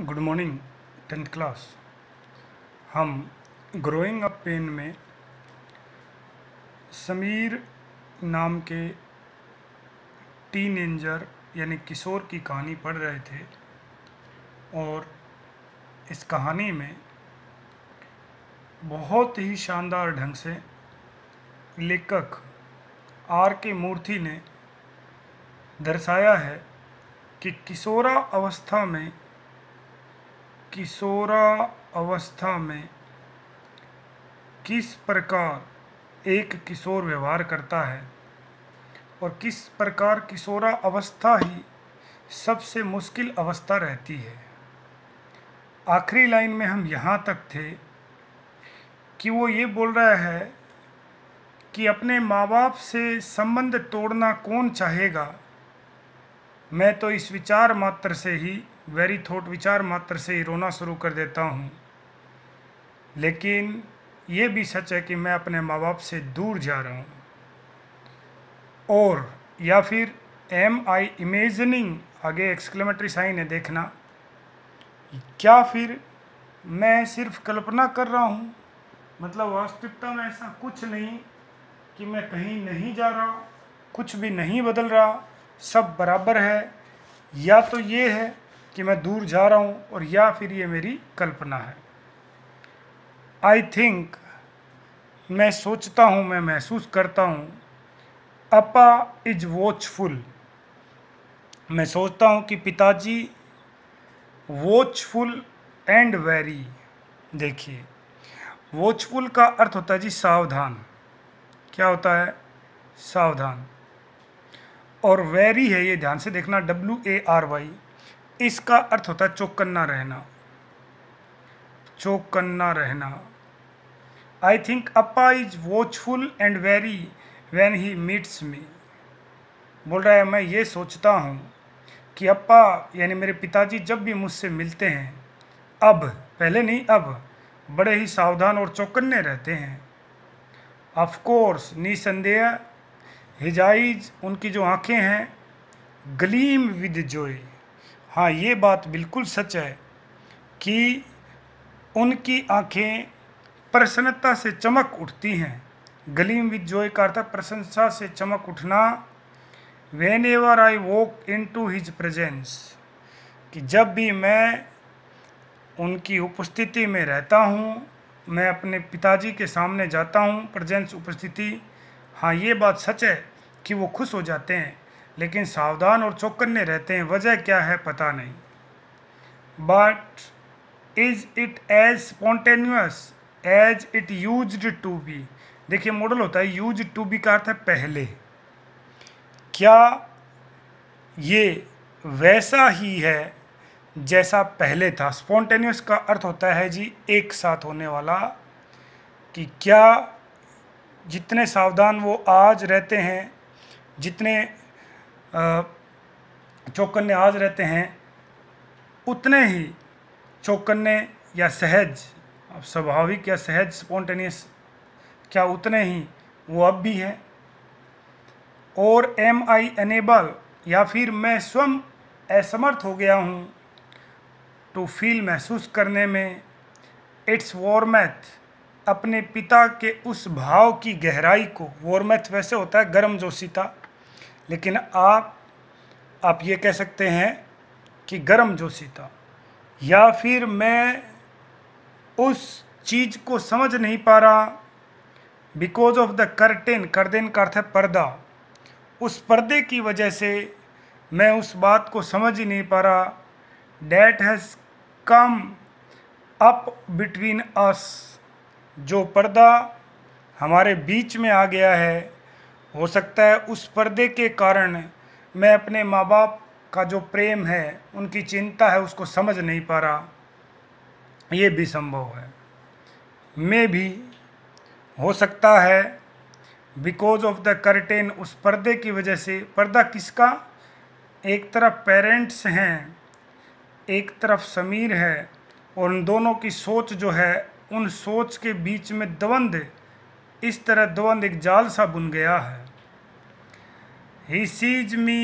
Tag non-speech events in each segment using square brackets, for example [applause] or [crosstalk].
good morning tenth class हम growing up pain में समीर नाम के टीन एंजर यानी किशोर की कहानी पढ़ रहे थे और इस कहानी में बहुत ही शानदार ढंग से लेखक आर के मूर्ति ने दर्शाया है कि किशोरा अवस्था में किशोरा अवस्था में किस प्रकार एक किशोर व्यवहार करता है और किस प्रकार किशोरा अवस्था ही सबसे मुश्किल अवस्था रहती है आखिरी लाइन में हम यहाँ तक थे कि वो ये बोल रहा है कि अपने माँ बाप से संबंध तोड़ना कौन चाहेगा मैं तो इस विचार मात्र से ही वेरी थॉट विचार मात्र से ही रोना शुरू कर देता हूँ लेकिन ये भी सच है कि मैं अपने माँ बाप से दूर जा रहा हूँ और या फिर एम आई इमेजनिंग आगे एक्सक्लेमेटरी साइन है देखना क्या फिर मैं सिर्फ कल्पना कर रहा हूँ मतलब वास्तविकता में ऐसा कुछ नहीं कि मैं कहीं नहीं जा रहा कुछ भी नहीं बदल रहा सब बराबर है या तो ये है कि मैं दूर जा रहा हूँ और या फिर ये मेरी कल्पना है आई थिंक मैं सोचता हूँ मैं महसूस करता हूँ अपा इज वॉचफुल मैं सोचता हूँ कि पिताजी वॉचफुल एंड वेरी देखिए वॉचफुल का अर्थ होता है जी सावधान क्या होता है सावधान और वेरी है ये ध्यान से देखना डब्ल्यू ए आर वाई इसका अर्थ होता है चौकन्ना रहना चौकन्ना रहना I think Appa is watchful and very when he meets me बोल रहा है मैं ये सोचता हूँ कि अपा यानी मेरे पिताजी जब भी मुझसे मिलते हैं अब पहले नहीं अब बड़े ही सावधान और चौकन्ने रहते हैं ऑफकोर्स निसंदेह हिजाइज उनकी जो आँखें हैं ग्लीम विद जोई हाँ ये बात बिल्कुल सच है कि उनकी आंखें प्रसन्नता से चमक उठती हैं गलीम विद जोय का अर्थ प्रशंसा से चमक उठना whenever I walk into his presence कि जब भी मैं उनकी उपस्थिति में रहता हूँ मैं अपने पिताजी के सामने जाता हूँ प्रजेंस उपस्थिति हाँ ये बात सच है कि वो खुश हो जाते हैं लेकिन सावधान और चौकन्ने रहते हैं वजह क्या है पता नहीं but is it as spontaneous as it used to be देखिए मॉडल होता है यूज टू बी का अर्थ है पहले क्या ये वैसा ही है जैसा पहले था स्पॉन्टेन्यूस का अर्थ होता है जी एक साथ होने वाला कि क्या जितने सावधान वो आज रहते हैं जितने चौकन्ने आज रहते हैं उतने ही चौकन्ने या सहज स्वाभाविक या सहज स्पॉन्टेनियस क्या उतने ही वो अब भी हैं और एम आई एनेबल या फिर मैं स्वयं असमर्थ हो गया हूँ टू फील महसूस करने में इट्स वॉरमैथ अपने पिता के उस भाव की गहराई को वॉरमैथ वैसे होता है गर्म जोशीता लेकिन आप आप ये कह सकते हैं कि गर्म जोशी था या फिर मैं उस चीज़ को समझ नहीं पा रहा because of the curtain curtain का अर्थ है पर्दा उस पर्दे की वजह से मैं उस बात को समझ ही नहीं पा रहा that has come up between us जो पर्दा हमारे बीच में आ गया है हो सकता है उस पर्दे के कारण मैं अपने माँ बाप का जो प्रेम है उनकी चिंता है उसको समझ नहीं पा रहा ये भी संभव है मैं भी हो सकता है बिकॉज ऑफ द करटेन उस पर्दे की वजह से पर्दा किसका एक तरफ पेरेंट्स हैं एक तरफ समीर है और उन दोनों की सोच जो है उन सोच के बीच में द्वंद्व इस तरह द्वंद एक जाल सा बुन गया है he sees me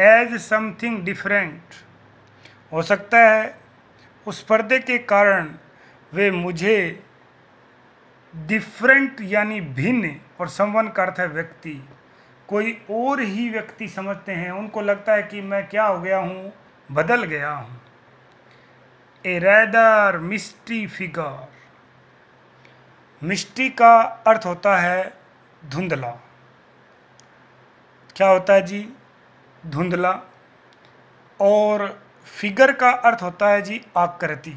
as something different हो सकता है उस पर्दे के कारण वे मुझे डिफरेंट यानी भिन्न और संवन का अर्थ है व्यक्ति कोई और ही व्यक्ति समझते हैं उनको लगता है कि मैं क्या हो गया हूँ बदल गया हूँ a rather mystery figure mystery का अर्थ होता है धुंधला क्या होता है जी धुंधला और फिगर का अर्थ होता है जी आकृति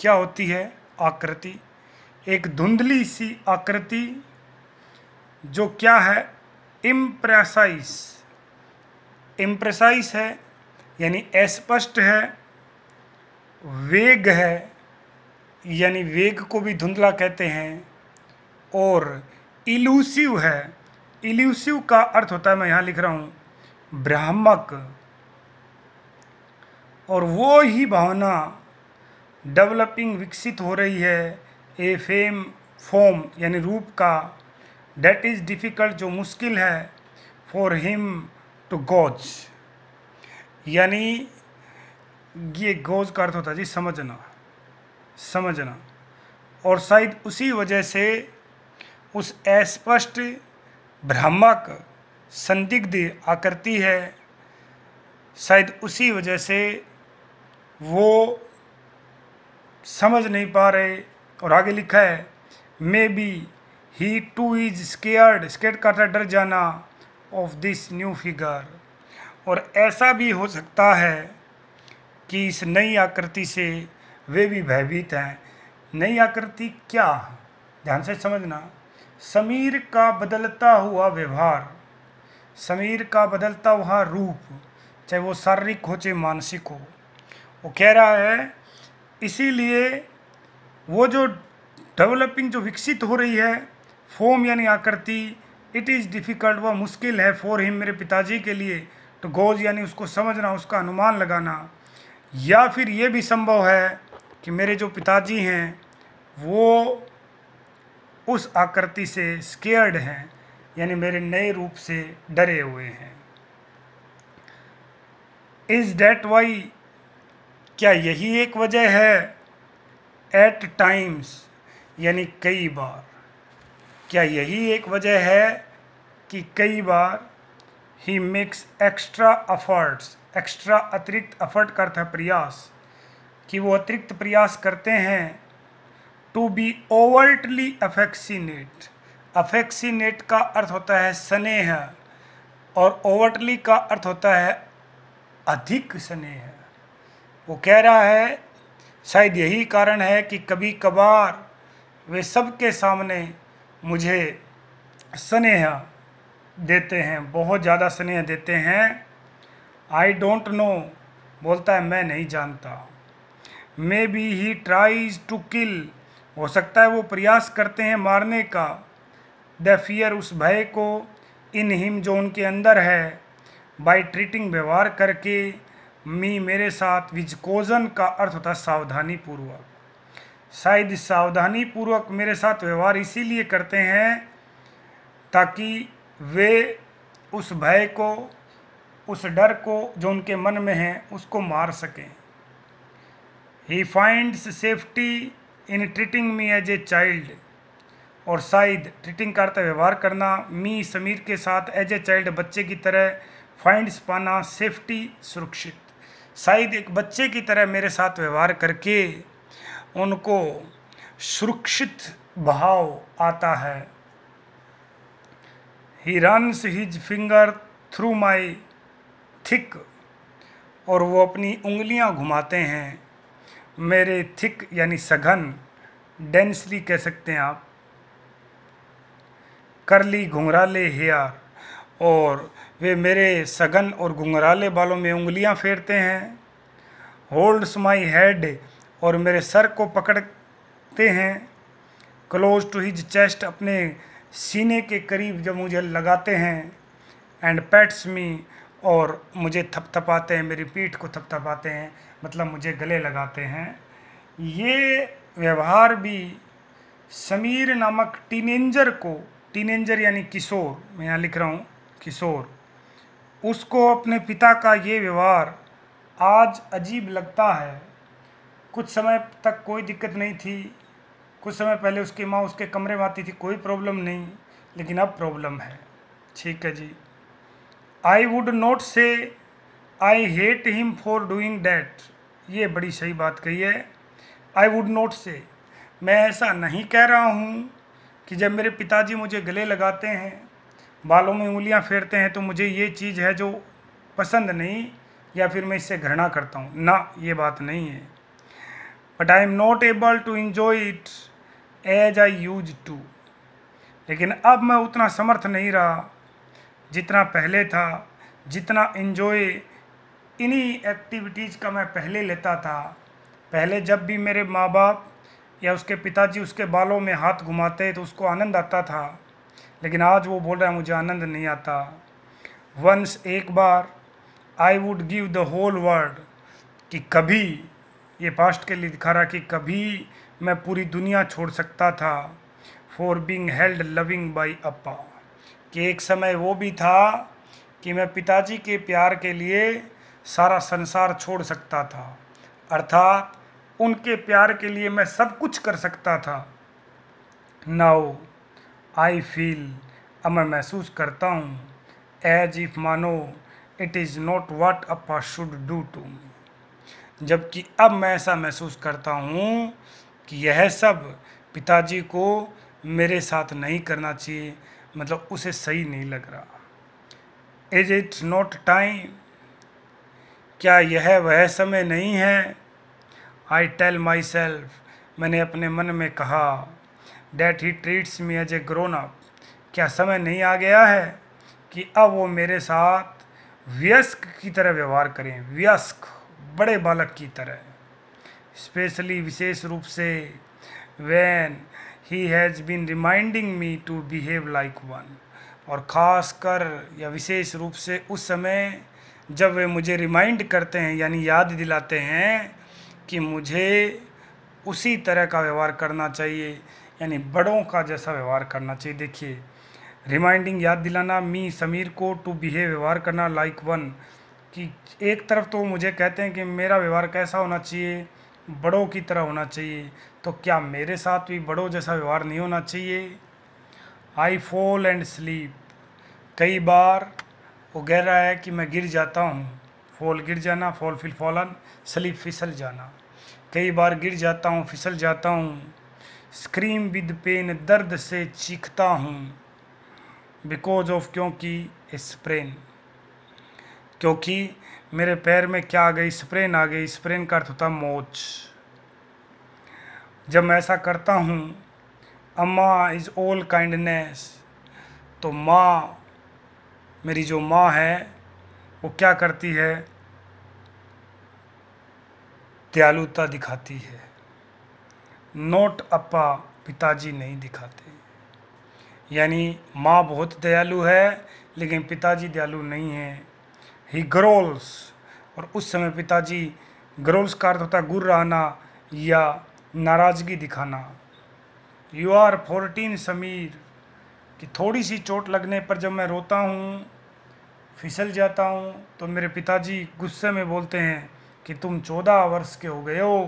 क्या होती है आकृति एक धुंधली सी आकृति जो क्या है इम्प्रेसाइस इम्प्रेसाइस है यानी अस्पष्ट है वेग है यानी वेग को भी धुंधला कहते हैं और इल्यूसिव है इल्यूसिव का अर्थ होता है मैं यहाँ लिख रहा हूँ भ्रामक और वो ही भावना डेवलपिंग विकसित हो रही है ए फेम फॉर्म यानी रूप का डेट इज़ डिफ़िकल्ट जो मुश्किल है फॉर हिम टू गोज यानी ये गोज का अर्थ होता है जी समझना समझना और शायद उसी वजह से उस अस्पष्ट भ्रामक संदिग्ध आकृति है शायद उसी वजह से वो समझ नहीं पा रहे और आगे लिखा है maybe he too is scared scared का था डर जाना ऑफ दिस न्यू फिगर और ऐसा भी हो सकता है कि इस नई आकृति से वे भी भयभीत हैं नई आकृति क्या ध्यान से समझना समीर का बदलता हुआ व्यवहार समीर का बदलता हुआ रूप चाहे वो शारीरिक हो चाहे मानसिक हो वो कह रहा है इसीलिए वो जो डेवलपिंग जो विकसित हो रही है फॉर्म यानी आकृति इट इज़ डिफ़िकल्ट वह मुश्किल है फॉर हिम मेरे पिताजी के लिए तो गोज यानी उसको समझना उसका अनुमान लगाना या फिर ये भी संभव है कि मेरे जो पिताजी हैं वो उस आकृति से स्केयर्ड हैं यानी मेरे नए रूप से डरे हुए हैं इज़ डैट वाई क्या यही एक वजह है एट टाइम्स यानी कई बार क्या यही एक वजह है कि कई बार he makes extra efforts extra अतिरिक्त अफर्ट करता है प्रयास कि वो अतिरिक्त प्रयास करते हैं to be overtly affectionate affectionate का अर्थ होता है स्नेह और ओवर्टली का अर्थ होता है अधिक स्नेह वो कह रहा है शायद यही कारण है कि कभी कभार वे सबके सामने मुझे स्नेह देते हैं बहुत ज़्यादा स्नेह देते हैं आई डोंट नो बोलता है मैं नहीं जानता maybe he tries to kill हो सकता है वो प्रयास करते हैं मारने का द फियर उस भय को इन हिम जो उनके अंदर है बाय ट्रीटिंग व्यवहार करके मी मेरे साथ विजकोजन का अर्थ होता है सावधानी पूर्वक शायद सावधानी पूर्वक मेरे साथ व्यवहार इसीलिए करते हैं ताकि वे उस भय को उस डर को जो उनके मन में है उसको मार सकें he finds safety in treating me as a child और शायद ट्रीटिंग करते व्यवहार करना मी समीर के साथ एज ए चाइल्ड बच्चे की तरह फाइंड्स पाना सेफ्टी सुरक्षित शायद एक बच्चे की तरह मेरे साथ व्यवहार करके उनको सुरक्षित भाव आता है he runs his finger through my thick और वो अपनी उंगलियां घुमाते हैं मेरे थिक यानी सघन डेंसली कह सकते हैं आप करली घुंघराले हेयर और वे मेरे सघन और घुंघराले बालों में उंगलियां फेरते हैं होल्ड्स माई हेड और मेरे सर को पकड़ते हैं क्लोज टू हिज चेस्ट अपने सीने के करीब जब मुझे लगाते हैं एंड पैट्स मी और मुझे थपथपाते हैं मेरी पीठ को थपथपाते हैं मतलब मुझे गले लगाते हैं ये व्यवहार भी समीर नामक टीनेंजर को टीनेंजर यानी किशोर मैं यहाँ लिख रहा हूँ किशोर उसको अपने पिता का ये व्यवहार आज अजीब लगता है कुछ समय तक कोई दिक्कत नहीं थी कुछ समय पहले उसकी माँ उसके कमरे में आती थी कोई प्रॉब्लम नहीं लेकिन अब प्रॉब्लम है ठीक है जी आई would not say I hate him for doing that ये बड़ी सही बात कही है आई वुड नॉट से मैं ऐसा नहीं कह रहा हूँ कि जब मेरे पिताजी मुझे गले लगाते हैं बालों में उंगलियाँ फेरते हैं तो मुझे ये चीज़ है जो पसंद नहीं या फिर मैं इससे घृणा करता हूँ ना ये बात नहीं है but I am not able to enjoy it as I used to लेकिन अब मैं उतना समर्थ नहीं रहा जितना पहले था जितना इन्जॉय इन्हीं एक्टिविटीज़ का मैं पहले लेता था पहले जब भी मेरे माँ बाप या उसके पिताजी उसके बालों में हाथ घुमाते तो उसको आनंद आता था लेकिन आज वो बोल रहा है मुझे आनंद नहीं आता वंस एक बार I would give the whole world कि कभी ये पास्ट के लिए दिखा रहा कि कभी मैं पूरी दुनिया छोड़ सकता था for being held loving by Appa कि एक समय वो भी था कि मैं पिताजी के प्यार के लिए सारा संसार छोड़ सकता था अर्थात उनके प्यार के लिए मैं सब कुछ कर सकता था नाउ आई फील अब मैं महसूस करता हूँ एज इफ मानो it is not what a should do to me जबकि अब मैं ऐसा महसूस करता हूँ कि यह सब पिताजी को मेरे साथ नहीं करना चाहिए मतलब उसे सही नहीं लग रहा इज इट नॉट टाइम क्या यह वह समय नहीं है आई टेल माई सेल्फ मैंने अपने मन में कहा that he treats me as a grown up क्या समय नहीं आ गया है कि अब वो मेरे साथ व्यस्क की तरह व्यवहार करें व्यस्क बड़े बालक की तरह स्पेशली विशेष रूप से when he has been reminding me to behave like one और ख़ास कर या विशेष रूप से उस समय जब वे मुझे रिमाइंड करते हैं यानी याद दिलाते हैं कि मुझे उसी तरह का व्यवहार करना चाहिए यानी बड़ों का जैसा व्यवहार करना चाहिए देखिए रिमाइंडिंग याद दिलाना मी समीर को टू बिहेव व्यवहार करना लाइक वन कि एक तरफ तो मुझे कहते हैं कि मेरा व्यवहार कैसा होना चाहिए बड़ों की तरह होना चाहिए तो क्या मेरे साथ भी बड़ों जैसा व्यवहार नहीं होना चाहिए आई फॉल एंड स्लीप कई बार वो कह रहा है कि मैं गिर जाता हूँ फॉल गिर जाना फॉल फिल फॉलन स्लीप फिसल जाना कई बार गिर जाता हूँ फिसल जाता हूँ स्क्रीम विद पेन दर्द से चीखता हूँ बिकॉज ऑफ क्योंकि स्प्रेन क्योंकि मेरे पैर में क्या आ गई स्प्रेन आ गई स्प्रेन का अर्थ होता मोच जब मैं ऐसा करता हूँ अम्मा इज़ ऑल काइंडनेस तो माँ मेरी जो माँ है वो क्या करती है दयालुता दिखाती है नोट अपा पिताजी नहीं दिखाते यानी माँ बहुत दयालु है लेकिन पिताजी दयालु नहीं है ही ग्रोल्स और उस समय पिताजी ग्रोल्स का अर्थ होता है गुर रहना या नाराज़गी दिखाना यू आर फोर्टीन समीर कि थोड़ी सी चोट लगने पर जब मैं रोता हूँ फिसल जाता हूँ तो मेरे पिताजी गुस्से में बोलते हैं कि तुम चौदह वर्ष के हो गए हो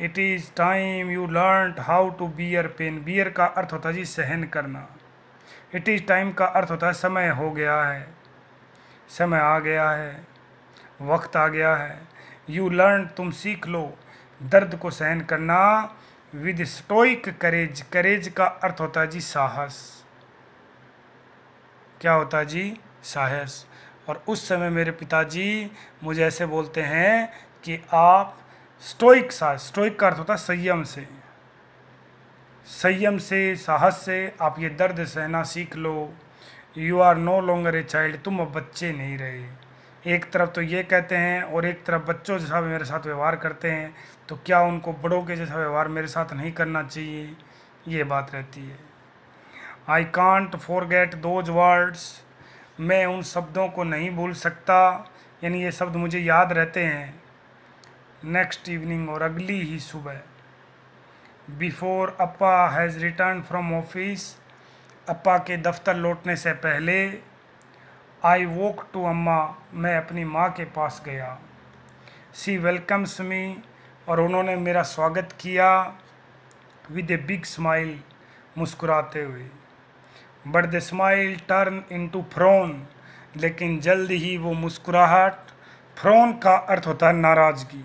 it is time you learn how to bear pain bear का अर्थ होता है जी सहन करना इट इज़ टाइम का अर्थ होता है समय हो गया है समय आ गया है वक्त आ गया है यू लर्न तुम सीख लो दर्द को सहन करना विद स्टोइक करेज करेज का अर्थ होता है जी साहस क्या होता है जी साहस और उस समय मेरे पिताजी मुझे ऐसे बोलते हैं कि आप स्टोइक साहस स्टोइक का अर्थ होता है संयम से संयम से साहस से आप ये दर्द सहना सीख लो you are no longer a child तुम अब बच्चे नहीं रहे एक तरफ तो ये कहते हैं और एक तरफ बच्चों जैसा मेरे साथ व्यवहार करते हैं तो क्या उनको बड़ों के जैसा व्यवहार मेरे साथ नहीं करना चाहिए ये बात रहती है I can't forget those words मैं उन शब्दों को नहीं भूल सकता यानी ये शब्द मुझे याद रहते हैं नेक्स्ट इवनिंग और अगली ही सुबह बिफोर अपा हैज़ रिटर्न फ्रॉम ऑफिस अपा के दफ्तर लौटने से पहले आई वॉक टू अम्मा मैं अपनी माँ के पास गया सी वेलकम्स मी और उन्होंने मेरा स्वागत किया विद ए बिग स्माइल मुस्कुराते हुए but the smile turn into frown लेकिन जल्द ही वो मुस्कुराहट फ्रोन का अर्थ होता है नाराज़गी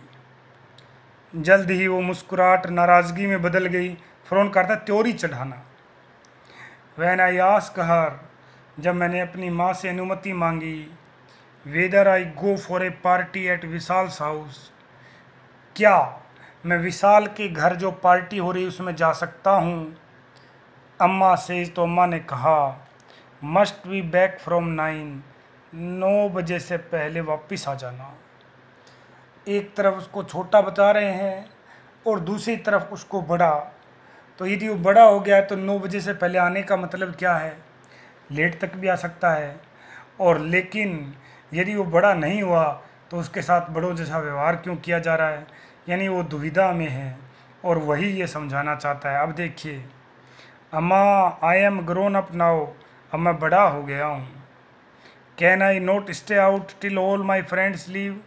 जल्द ही वो मुस्कुराहट नाराज़गी में बदल गई फ्रोन का अर्थ है त्योरी चढ़ाना वैन आई आस्क हर जब मैंने अपनी माँ से अनुमति मांगी whether I go for a party at Vishal's house क्या मैं विशाल के घर जो पार्टी हो रही उसमें जा सकता हूँ अम्मा से तो अम्मा ने कहा must be back from nine नौ बजे से पहले वापस आ जाना एक तरफ उसको छोटा बता रहे हैं और दूसरी तरफ उसको बड़ा तो यदि वो बड़ा हो गया है तो नौ बजे से पहले आने का मतलब क्या है लेट तक भी आ सकता है और लेकिन यदि वो बड़ा नहीं हुआ तो उसके साथ बड़ों जैसा व्यवहार क्यों किया जा रहा है यानी वो दुविधा में है और वही ये समझाना चाहता है अब देखिए अम्मा I am grown up now अब मैं बड़ा हो गया हूँ can I not stay out till all my friends leave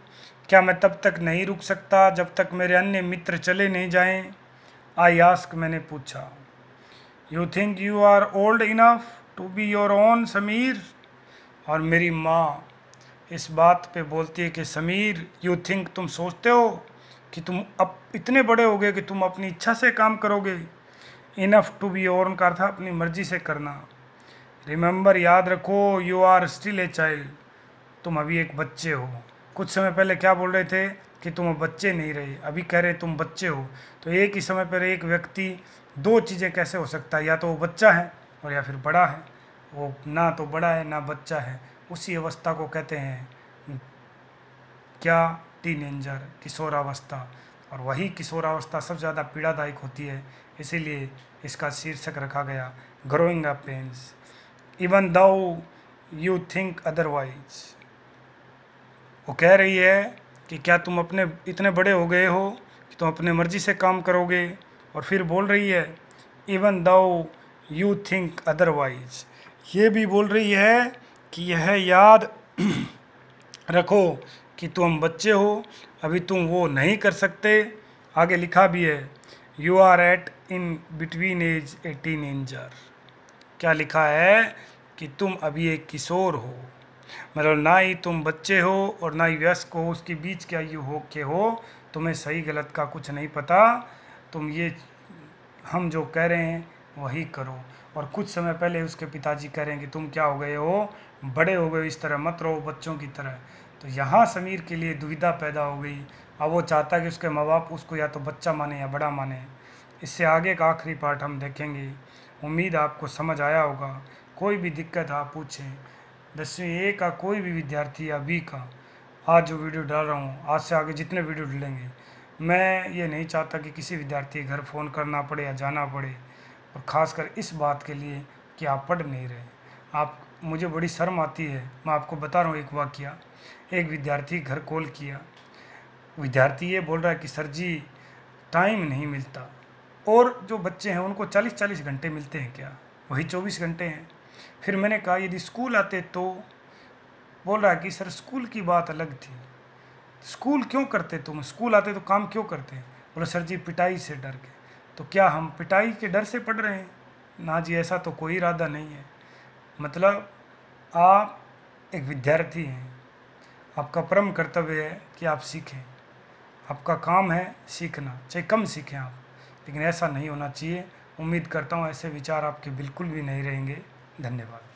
क्या मैं तब तक नहीं रुक सकता जब तक मेरे अन्य मित्र चले नहीं जाएं आई आस्क मैंने पूछा you think you are old enough to be your own Sameer और मेरी माँ इस बात पे बोलती है कि समीर यू थिंक तुम सोचते हो कि तुम अब इतने बड़े हो गए कि तुम अपनी इच्छा से काम करोगे इनफ टू बी ओन का था अपनी मर्जी से करना रिमेंबर याद रखो you are still a child तुम अभी एक बच्चे हो कुछ समय पहले क्या बोल रहे थे कि तुम बच्चे नहीं रहे अभी कह रहे तुम बच्चे हो तो एक ही समय पर एक व्यक्ति दो चीज़ें कैसे हो सकता है या तो वो बच्चा है और या फिर बड़ा है वो ना तो बड़ा है ना बच्चा है उसी अवस्था को कहते हैं क्या टीनेंजर किशोरावस्था और वही किशोरावस्था सब ज़्यादा पीड़ादायक होती है इसीलिए इसका शीर्षक रखा गया growing up pains even though you think otherwise वो कह रही है कि क्या तुम अपने इतने बड़े हो गए हो कि तुम अपने मर्जी से काम करोगे और फिर बोल रही है even though you think otherwise ये भी बोल रही है कि यह याद [clears throat] रखो कि तुम बच्चे हो अभी तुम वो नहीं कर सकते आगे लिखा भी है you are at in between age eighteen इंजर क्या लिखा है कि तुम अभी एक किशोर हो मतलब ना ही तुम बच्चे हो और ना ही व्यस्क हो उसके बीच क्या यू हो के हो तुम्हें सही गलत का कुछ नहीं पता तुम ये हम जो कह रहे हैं वही करो और कुछ समय पहले उसके पिताजी कह रहे हैं कि तुम क्या हो गए हो बड़े हो गए इस तरह मत रहो बच्चों की तरह तो यहाँ समीर के लिए दुविधा पैदा हो गई अब वो चाहता है कि उसके माँ बाप उसको या तो बच्चा माने या बड़ा माने इससे आगे का आखिरी पार्ट हम देखेंगे उम्मीद आपको समझ आया होगा कोई भी दिक्कत आप पूछें दसवीं ए का कोई भी विद्यार्थी या बी का आज जो वीडियो डाल रहा हूँ आज से आगे जितने वीडियो डालेंगे मैं ये नहीं चाहता कि किसी विद्यार्थी घर फ़ोन करना पड़े या जाना पड़े और ख़ासकर इस बात के लिए कि आप पढ़ नहीं रहे आप मुझे बड़ी शर्म आती है मैं आपको बता रहा हूँ एक वाक्य एक विद्यार्थी घर कॉल किया विद्यार्थी ये बोल रहा है कि सर जी टाइम नहीं मिलता और जो बच्चे हैं उनको चालीस चालीस घंटे मिलते हैं क्या वही चौबीस घंटे हैं फिर मैंने कहा यदि स्कूल आते तो बोल रहा है कि सर स्कूल की बात अलग थी स्कूल क्यों करते तुम स्कूल आते तो काम क्यों करते बोला सर जी पिटाई से डर के तो क्या हम पिटाई के डर से पढ़ रहे हैं ना जी ऐसा तो कोई इरादा नहीं है मतलब आप एक विद्यार्थी हैं आपका परम कर्तव्य है कि आप सीखें आपका काम है सीखना चाहे कम सीखें आप लेकिन ऐसा नहीं होना चाहिए उम्मीद करता हूँ ऐसे विचार आपके बिल्कुल भी नहीं रहेंगे धन्यवाद